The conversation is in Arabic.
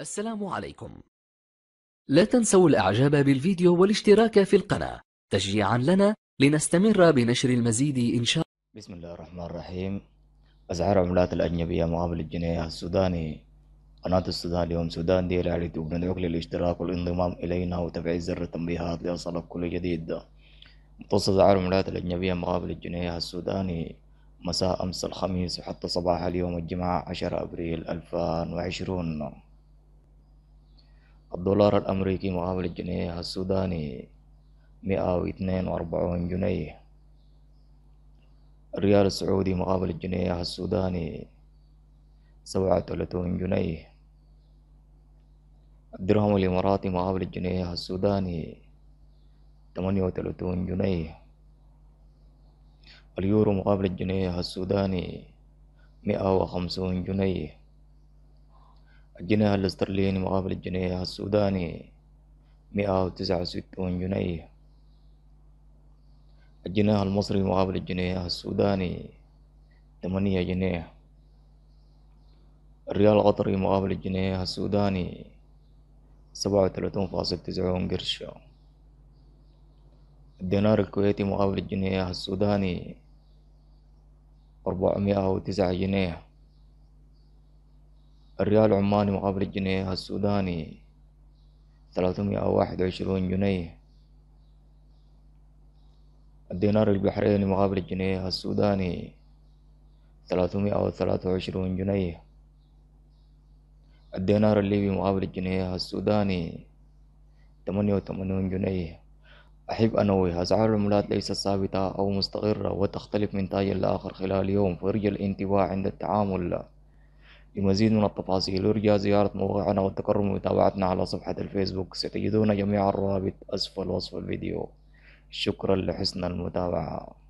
السلام عليكم لا تنسوا الإعجاب بالفيديو والاشتراك في القناة تشجيعا لنا لنستمر بنشر المزيد إن شاء الله بسم الله الرحمن الرحيم أسعار العملات الأجنبية مقابل الجنيه السوداني قناة السودان اليوم سودان دي عليكم ندعوك للاشتراك والانضمام إلينا وتفعيل زر التنبيهات ليصلك كل جديد متوسط أسعار العملات الأجنبية مقابل الجنيه السوداني مساء أمس الخميس وحتى صباح اليوم الجمعة 10 أبريل 2020 الدولار الأمريكي مقابل الجنيه السوداني مئة واثنين وأربعون جنيه الريال السعودي مقابل الجنيه السوداني سبعة وثلاثون جنيه الدرهم الإماراتي مقابل الجنيه السوداني ثمانية وثلاثون جنيه اليورو مقابل الجنيه السوداني مئة وخمسون جنيه الجنيه الاسترليني مقابل الجنيه السوداني مئة وتسعة وستون جنيه الجنيه المصري مقابل الجنيه السوداني ثمانية جنيه الريال القطري مقابل الجنيه السوداني سبعة وثلاثون فاصل تسعون قرش الدينار الكويتي مقابل الجنيه السوداني أربعمائة وتسعة جنيه الريال العماني مقابل الجنيه السوداني ثلاثمائة واحد وعشرون جنيه الدينار البحريني مقابل الجنيه السوداني ثلاثمائة وثلاثة وعشرون جنيه الدينار الليبي مقابل الجنيه السوداني ثمانية وثمانون جنيه أحب أنوه أسعار العملات ليست ثابتة أو مستقرة وتختلف من تاجر لآخر خلال يوم فرج الانتباه عند التعامل لمزيد من التفاصيل يرجى زيارة موقعنا والتقرب من متابعتنا على صفحة الفيسبوك ستجدون جميع الروابط أسفل وصف الفيديو شكرا لحسن المتابعة